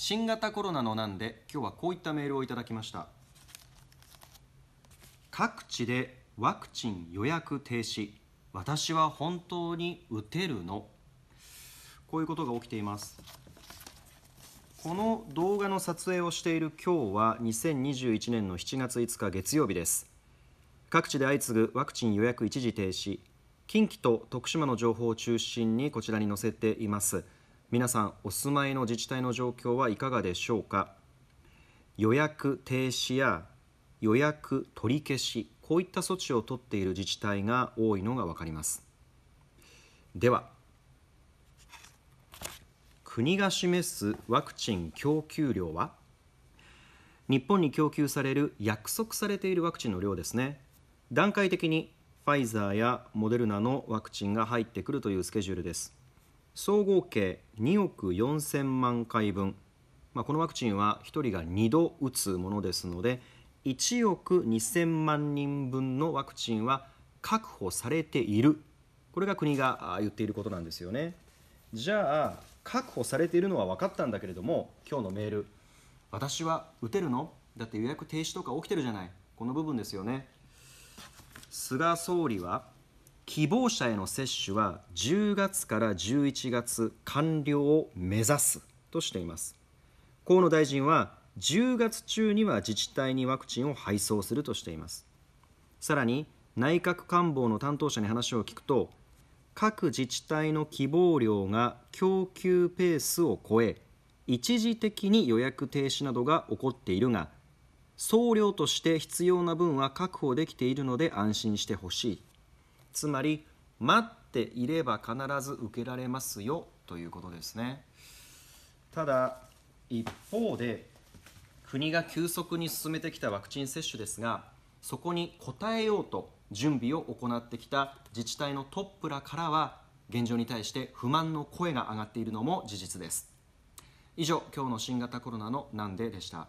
新型コロナのなんで今日はこういったメールをいただきました各地でワクチン予約停止私は本当に打てるのこういうことが起きていますこの動画の撮影をしている今日は2021年の7月5日月曜日です各地で相次ぐワクチン予約一時停止近畿と徳島の情報を中心にこちらに載せています皆さんお住まいの自治体の状況はいかがでしょうか予約停止や予約取り消しこういった措置を取っている自治体が多いのが分かりますでは国が示すワクチン供給量は日本に供給される約束されているワクチンの量ですね段階的にファイザーやモデルナのワクチンが入ってくるというスケジュールです総合計2億4000万回分、まあ、このワクチンは1人が2度打つものですので1億2000万人分のワクチンは確保されているこれが国が言っていることなんですよねじゃあ確保されているのは分かったんだけれども今日のメール「私は打てるのだって予約停止とか起きてるじゃない」この部分ですよね菅総理は希望者への接種は10月から11月完了を目指すとしています河野大臣は10月中には自治体にワクチンを配送するとしていますさらに内閣官房の担当者に話を聞くと各自治体の希望量が供給ペースを超え一時的に予約停止などが起こっているが送料として必要な分は確保できているので安心してほしいつまり待っていれば必ず受けられますよということですねただ一方で国が急速に進めてきたワクチン接種ですがそこに応えようと準備を行ってきた自治体のトップらからは現状に対して不満の声が上がっているのも事実です以上今日の新型コロナのなんででした